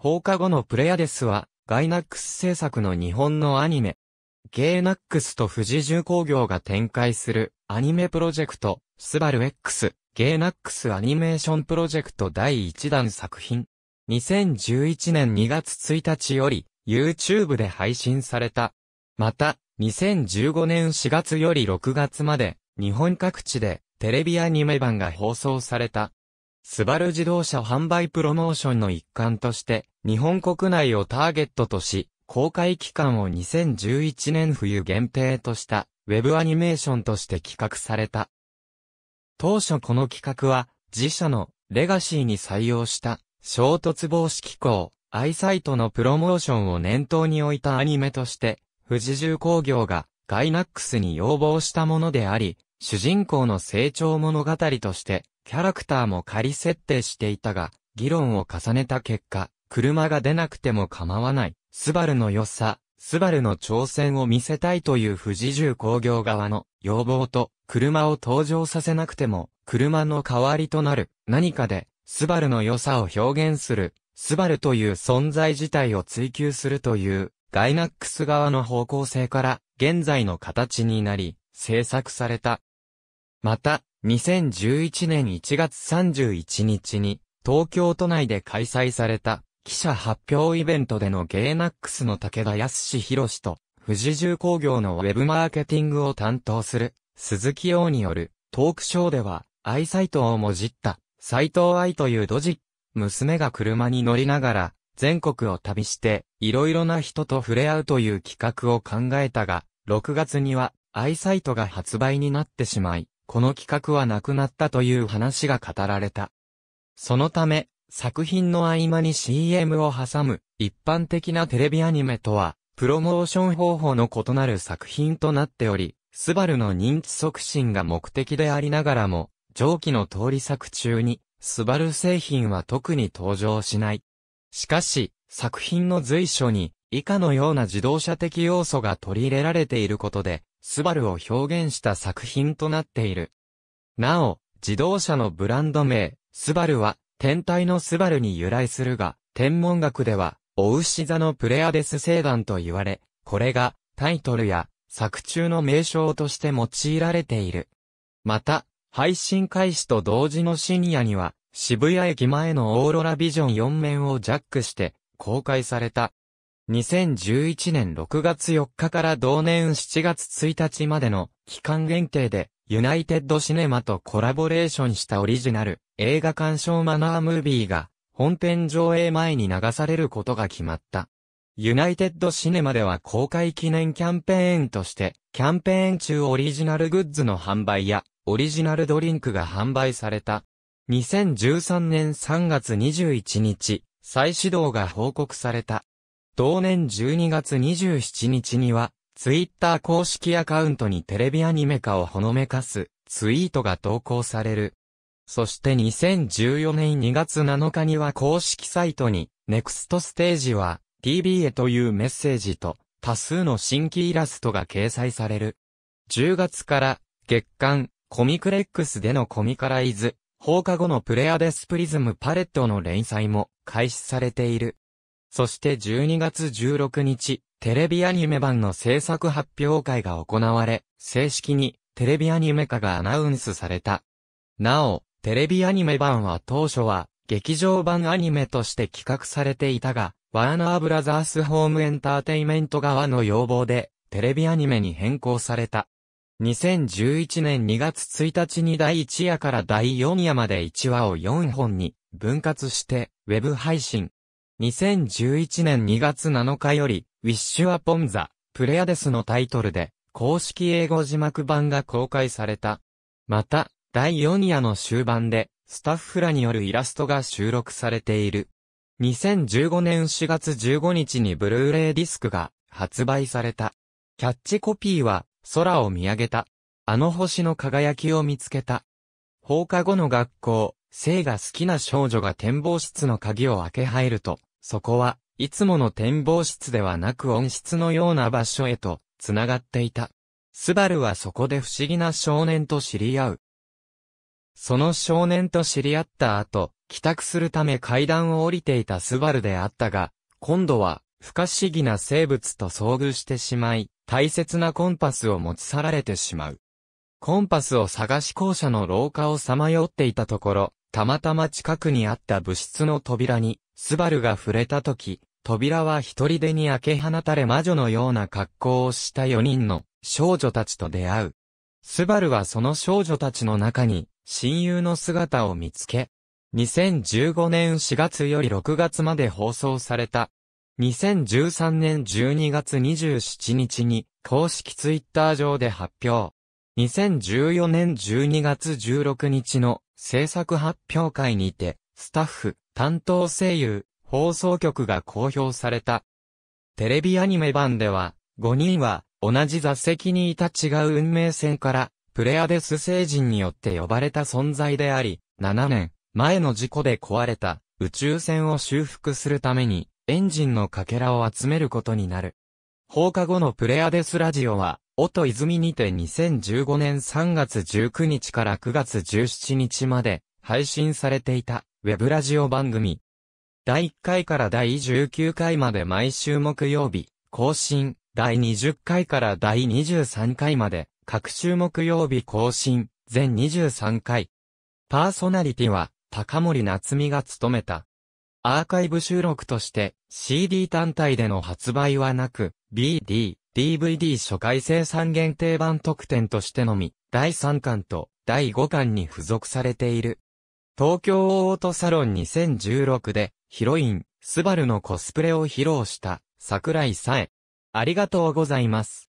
放課後のプレアデスは、ガイナックス制作の日本のアニメ。ゲイナックスと富士重工業が展開するアニメプロジェクト、スバル X、ゲイナックスアニメーションプロジェクト第1弾作品。2011年2月1日より、YouTube で配信された。また、2015年4月より6月まで、日本各地でテレビアニメ版が放送された。スバル自動車販売プロモーションの一環として、日本国内をターゲットとし、公開期間を2011年冬限定とした、ウェブアニメーションとして企画された。当初この企画は、自社のレガシーに採用した衝突防止機構、i サイトのプロモーションを念頭に置いたアニメとして、富士重工業がガイナックスに要望したものであり、主人公の成長物語としてキャラクターも仮設定していたが、議論を重ねた結果、車が出なくても構わない、スバルの良さ、スバルの挑戦を見せたいという富士重工業側の要望と、車を登場させなくても、車の代わりとなる、何かで、スバルの良さを表現する、スバルという存在自体を追求するという、ガイナックス側の方向性から、現在の形になり、制作された。また、2011年1月31日に、東京都内で開催された、記者発表イベントでのゲーナックスの武田康博士と、富士重工業のウェブマーケティングを担当する、鈴木王による、トークショーでは、アイサイトをもじった、斎藤愛というドジ娘が車に乗りながら、全国を旅して、いろいろな人と触れ合うという企画を考えたが、6月には、アイサイトが発売になってしまい、この企画はなくなったという話が語られた。そのため、作品の合間に CM を挟む、一般的なテレビアニメとは、プロモーション方法の異なる作品となっており、スバルの認知促進が目的でありながらも、上記の通り作中に、スバル製品は特に登場しない。しかし、作品の随所に、以下のような自動車的要素が取り入れられていることで、スバルを表現した作品となっている。なお、自動車のブランド名、スバルは、天体のスバルに由来するが、天文学では、お牛座のプレアデス星団と言われ、これが、タイトルや、作中の名称として用いられている。また、配信開始と同時の深夜には、渋谷駅前のオーロラビジョン4面をジャックして、公開された、2011年6月4日から同年7月1日までの期間限定で、ユナイテッドシネマとコラボレーションしたオリジナル映画鑑賞マナームービーが本編上映前に流されることが決まった。ユナイテッドシネマでは公開記念キャンペーンとして、キャンペーン中オリジナルグッズの販売や、オリジナルドリンクが販売された。2013年3月21日、再始動が報告された。同年12月27日には、ツイッター公式アカウントにテレビアニメ化をほのめかすツイートが投稿される。そして2014年2月7日には公式サイトに、ネクストステージは TV へというメッセージと多数の新規イラストが掲載される。10月から月間コミクレックスでのコミカライズ、放課後のプレアデスプリズムパレットの連載も開始されている。そして12月16日、テレビアニメ版の制作発表会が行われ、正式にテレビアニメ化がアナウンスされた。なお、テレビアニメ版は当初は劇場版アニメとして企画されていたが、ワーナーブラザースホームエンターテイメント側の要望でテレビアニメに変更された。2011年2月1日に第1夜から第4夜まで1話を4本に分割して、ウェブ配信、2011年2月7日より、ウィッシュアポンザ、プレアデスのタイトルで、公式英語字幕版が公開された。また、第4夜の終盤で、スタッフらによるイラストが収録されている。2015年4月15日にブルーレイディスクが発売された。キャッチコピーは、空を見上げた。あの星の輝きを見つけた。放課後の学校、生が好きな少女が展望室の鍵を開け入ると、そこは、いつもの展望室ではなく温室のような場所へと、繋がっていた。スバルはそこで不思議な少年と知り合う。その少年と知り合った後、帰宅するため階段を降りていたスバルであったが、今度は、不可思議な生物と遭遇してしまい、大切なコンパスを持ち去られてしまう。コンパスを探し校舎の廊下をさまよっていたところ、たまたま近くにあった物質の扉にスバルが触れた時、扉は一人でに開け放たれ魔女のような格好をした4人の少女たちと出会う。スバルはその少女たちの中に親友の姿を見つけ、2015年4月より6月まで放送された。2013年12月27日に公式ツイッター上で発表。2014年12月16日の制作発表会にて、スタッフ、担当声優、放送局が公表された。テレビアニメ版では、5人は、同じ座席にいた違う運命線から、プレアデス星人によって呼ばれた存在であり、7年、前の事故で壊れた、宇宙船を修復するために、エンジンのかけらを集めることになる。放課後のプレアデスラジオは、音泉にて2015年3月19日から9月17日まで配信されていた。ウェブラジオ番組。第1回から第19回まで毎週木曜日、更新。第20回から第23回まで、各週木曜日更新。全23回。パーソナリティは、高森夏美が務めた。アーカイブ収録として CD 単体での発売はなく BD、DVD 初回生産限定版特典としてのみ第3巻と第5巻に付属されている。東京オートサロン2016で、ヒロイン、スバルのコスプレを披露した、桜井さえ。ありがとうございます。